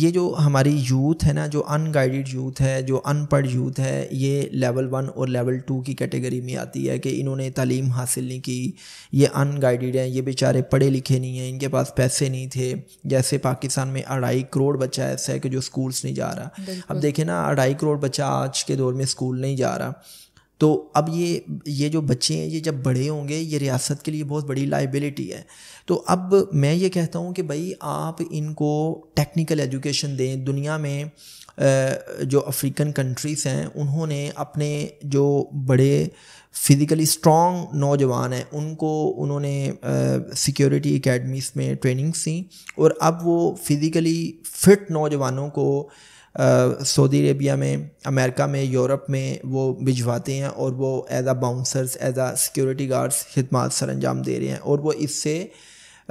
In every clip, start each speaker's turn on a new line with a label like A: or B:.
A: ये जो हमारी यूथ है ना जो अनगाइडेड यूथ है जो अनपढ़ यूथ है ये लेवल वन और लेवल टू की कैटेगरी में आती है कि इन्होंने तालीम हासिल नहीं की ये अनगाइडेड हैं ये बेचारे पढ़े लिखे नहीं हैं इनके पास पैसे नहीं थे जैसे पाकिस्तान में अढ़ाई करोड़ बच्चा ऐसा है कि जो स्कूल्स नहीं जा रहा अब देखें ना अढ़ाई करोड़ बच्चा आज के दौर में स्कूल नहीं जा रहा तो अब ये ये जो बच्चे हैं ये जब बड़े होंगे ये रियासत के लिए बहुत बड़ी लाइबिलिटी है तो अब मैं ये कहता हूँ कि भाई आप इनको टेक्निकल एजुकेशन दें दुनिया में जो अफ्रीकन कंट्रीज़ हैं उन्होंने अपने जो बड़े फिज़िकली स्ट्रॉन्ग नौजवान हैं उनको उन्होंने सिक्योरिटी एकेडमीज़ में ट्रेनिंग्स दी और अब वो फिज़िकली फ़िट नौजवानों को सऊदी अरेबिया में अमेरिका में यूरोप में वो भिजवाते हैं और वो as a bouncers as a security guards खदमात सर अंजाम दे रहे हैं और वो इससे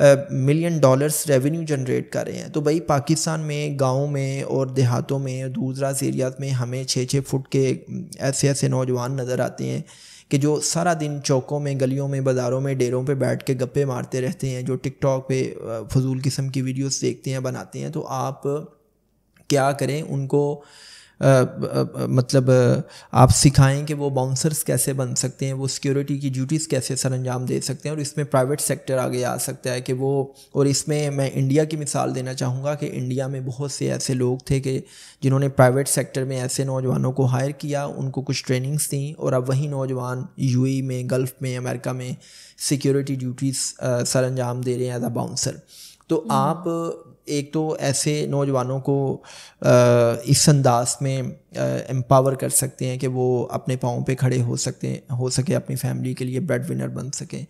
A: मिलियन डॉलर्स रेवेन्यू जनरेट कर रहे हैं तो भाई पाकिस्तान में गाँव में और देहातों में दूसरा एरियाज में हमें छः छः फुट के ऐसे ऐसे नौजवान नज़र आते हैं कि जो सारा दिन चौकों में गलियों में बाज़ारों में डेरों पे बैठ के गप्पे मारते रहते हैं जो टिकटॉक पे फजूल किस्म की वीडियोस देखते हैं बनाते हैं तो आप क्या करें उनको आ, आ, आ, मतलब आप सिखाएं कि वो बाउंसर्स कैसे बन सकते हैं वो सिक्योरिटी की ड्यूटीज़ कैसे सर अंजाम दे सकते हैं और इसमें प्राइवेट सेक्टर आगे आ सकता है कि वो और इसमें मैं इंडिया की मिसाल देना चाहूँगा कि इंडिया में बहुत से ऐसे लोग थे कि जिन्होंने प्राइवेट सेक्टर में ऐसे नौजवानों को हायर किया उनको कुछ ट्रेनिंग्स दी और अब वही नौजवान यू e में गल्फ़ में अमेरिका में सिक्योरिटी ड्यूटीज़ सर अंजाम दे रहे हैं एज अ बाउंसर तो हम्म। आप एक तो ऐसे नौजवानों को इस अंदाज में एम्पावर कर सकते हैं कि वो अपने पाँव पे खड़े हो सकते हो सके अपनी फैमिली के लिए ब्रेड विनर बन सकें